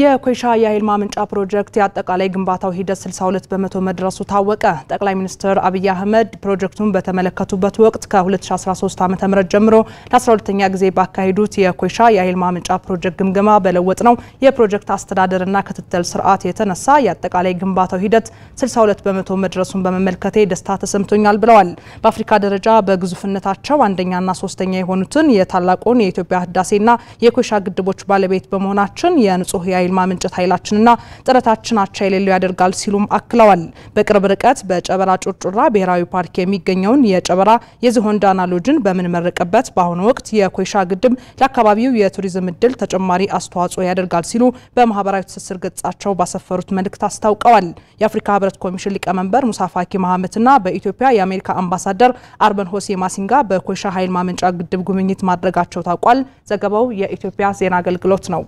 የኮይሻ የኃይል ማመንጫ ፕሮጀክት የአጠቃላይ ግንባታው ሂደት 62 በመቶ መድረሱ ታወቀ። ጠቅላይ ሚኒስትር አብይ አህመድ ፕሮጀክቱን በተመለከቱበት ወቅት ከ2013 ም ጀምሮ ለ12ኛ ጊዜ ባካሄዱት የኮይሻ የኃይል ማመንጫ ፕሮጀክት ግምገማ በለወጥ ነው የፕሮጀክት አስተዳደርና ክትትል ስርዓት የተነሳ የአጠቃላይ ግንባታው ሂደት 62 በመቶ መድረሱን በመመልከቴ ደስታ ተሰምቶኛል ብለዋል። በአፍሪካ ደረጃ በግዙፍነታቸው አንደኛና ሶስተኛ የሆኑትን የታላቁን የኢትዮጵያ ህዳሴና የኮይሻ ግድቦች ባለቤት በመሆናችን የንጹህ ኃይል ማመንጨት ኃይላችንና ጥረታችን አቻ የሌለው ያደርጋል ሲሉም አክለዋል። በቅርብ ርቀት በጨበራ ጩርጩራ ብሔራዊ ፓርክ የሚገኘውን የጨበራ የዝሆን ዳና ሎጅን በምንመረቅበት በአሁኑ ወቅት የኮይሻ ግድብ ለአካባቢው የቱሪዝም እድል ተጨማሪ አስተዋጽኦ ያደርጋል ሲሉ በማህበራዊ ትስስር ገጻቸው ባሰፈሩት መልእክት አስታውቀዋል። የአፍሪካ ህብረት ኮሚሽን ሊቀመንበር ሙሳ ፋኪ መሐመትና በኢትዮጵያ የአሜሪካ አምባሳደር አርበን ሆሴ ማሲንጋ በኮይሻ ኃይል ማመንጫ ግድብ ጉብኝት ማድረጋቸው ታውቋል። ዘገባው የኢትዮጵያ ዜና አገልግሎት ነው።